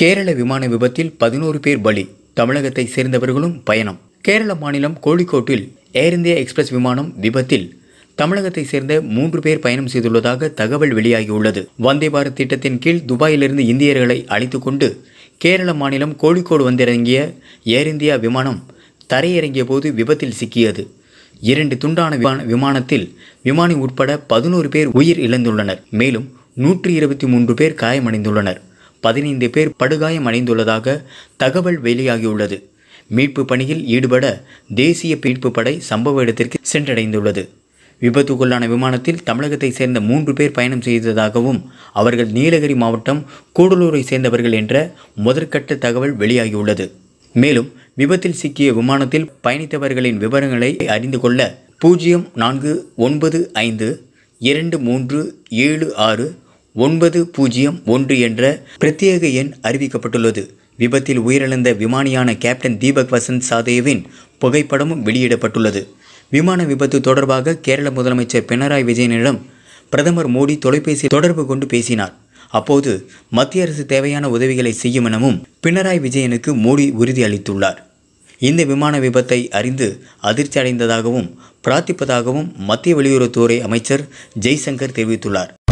கேரள விமான விபத்தில் பதினோரு பேர் பலி தமிழகத்தை சேர்ந்தவர்களும் பயணம் கேரள மாநிலம் கோழிக்கோட்டில் ஏர் இந்தியா எக்ஸ்பிரஸ் விமானம் விபத்தில் தமிழகத்தை சேர்ந்த மூன்று பேர் பயணம் செய்துள்ளதாக தகவல் வெளியாகியுள்ளது வந்தே பாரத் திட்டத்தின் கீழ் துபாயிலிருந்து இந்தியர்களை அழைத்து கொண்டு கேரள மாநிலம் கோழிக்கோடு வந்திறங்கிய ஏர் இந்தியா விமானம் தரையிறங்கிய போது விபத்தில் சிக்கியது இரண்டு துண்டான விமானத்தில் விமானி உட்பட பதினோரு பேர் உயிர் இழந்துள்ளனர் மேலும் நூற்றி இருபத்தி மூன்று பேர் காயமடைந்துள்ளனர் பதினைந்து பேர் படுகாயம் அடைந்துள்ளதாக தகவல் வெளியாகியுள்ளது மீட்பு பணியில் ஈடுபட தேசிய மீட்பு படை சம்பவ இடத்திற்கு சென்றடைந்துள்ளது விபத்துக்குள்ளான விமானத்தில் தமிழகத்தை சேர்ந்த மூன்று பேர் பயணம் செய்ததாகவும் அவர்கள் நீலகிரி மாவட்டம் கூடலூரை சேர்ந்தவர்கள் என்ற முதற்கட்ட தகவல் வெளியாகியுள்ளது மேலும் விபத்தில் சிக்கிய விமானத்தில் பயணித்தவர்களின் விவரங்களை அறிந்து கொள்ள பூஜ்ஜியம் நான்கு ஒன்பது ஐந்து இரண்டு மூன்று ஏழு ஆறு ஒன்பது பூஜ்ஜியம் ஒன்று என்ற பிரத்யேக எண் அறிவிக்கப்பட்டுள்ளது விபத்தில் உயிரிழந்த விமானியான கேப்டன் தீபக் வசந்த் சாதேவின் புகைப்படமும் வெளியிடப்பட்டுள்ளது விமான விபத்து தொடர்பாக கேரள முதலமைச்சர் பினராயி விஜயனிடம் பிரதமர் மோடி தொலைபேசி தொடர்பு கொண்டு பேசினார் அப்போது மத்திய அரசு தேவையான உதவிகளை செய்யும் எனவும் பினராயி விஜயனுக்கு மோடி உறுதி அளித்துள்ளார் இந்த விமான விபத்தை அறிந்து அதிர்ச்சி அடைந்ததாகவும் பிரார்த்திப்பதாகவும் மத்திய வெளியுறவுத்துறை அமைச்சர் ஜெய்சங்கர் தெரிவித்துள்ளார்